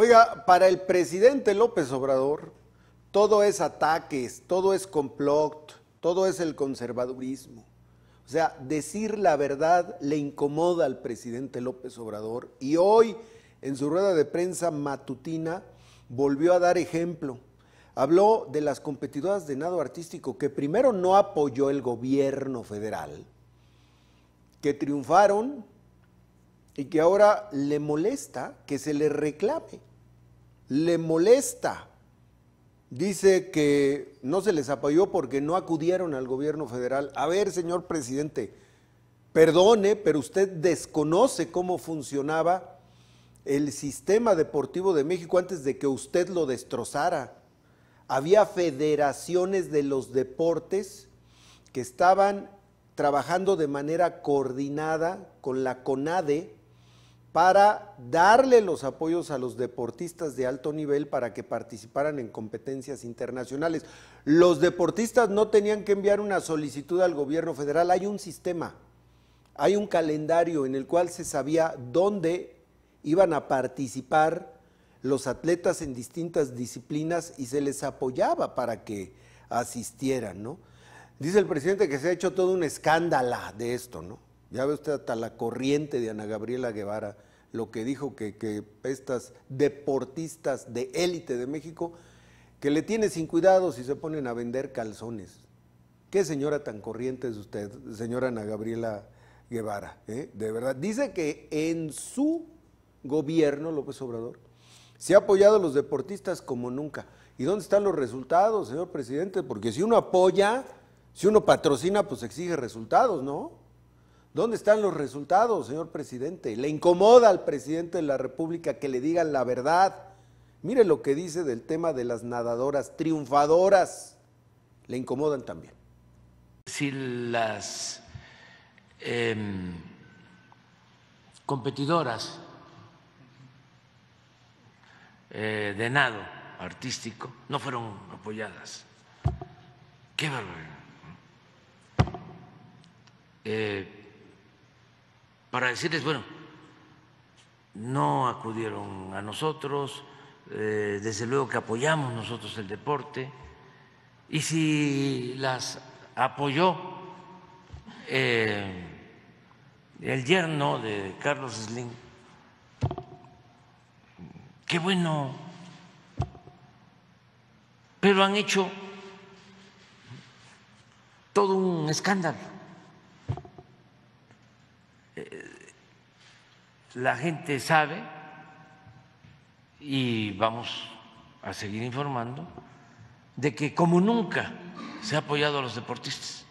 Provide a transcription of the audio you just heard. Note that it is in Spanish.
Oiga, para el presidente López Obrador, todo es ataques, todo es complot, todo es el conservadurismo. O sea, decir la verdad le incomoda al presidente López Obrador y hoy en su rueda de prensa matutina volvió a dar ejemplo. Habló de las competidoras de nado artístico que primero no apoyó el gobierno federal, que triunfaron y que ahora le molesta que se le reclame le molesta. Dice que no se les apoyó porque no acudieron al gobierno federal. A ver, señor presidente, perdone, pero usted desconoce cómo funcionaba el sistema deportivo de México antes de que usted lo destrozara. Había federaciones de los deportes que estaban trabajando de manera coordinada con la CONADE, para darle los apoyos a los deportistas de alto nivel para que participaran en competencias internacionales. Los deportistas no tenían que enviar una solicitud al gobierno federal, hay un sistema, hay un calendario en el cual se sabía dónde iban a participar los atletas en distintas disciplinas y se les apoyaba para que asistieran, ¿no? Dice el presidente que se ha hecho todo un escándalo de esto, ¿no? Ya ve usted hasta la corriente de Ana Gabriela Guevara lo que dijo que, que estas deportistas de élite de México, que le tiene sin cuidado si se ponen a vender calzones. Qué señora tan corriente es usted, señora Ana Gabriela Guevara, ¿eh? de verdad. Dice que en su gobierno, López Obrador, se ha apoyado a los deportistas como nunca. ¿Y dónde están los resultados, señor presidente? Porque si uno apoya, si uno patrocina, pues exige resultados, ¿no? ¿Dónde están los resultados, señor presidente? Le incomoda al presidente de la República que le digan la verdad. Mire lo que dice del tema de las nadadoras triunfadoras. Le incomodan también. Si las em, competidoras eh, de nado artístico no fueron apoyadas, qué barbaridad. Eh, para decirles, bueno, no acudieron a nosotros, eh, desde luego que apoyamos nosotros el deporte, y si las apoyó eh, el yerno de Carlos Slim, qué bueno, pero han hecho todo un escándalo la gente sabe y vamos a seguir informando de que como nunca se ha apoyado a los deportistas.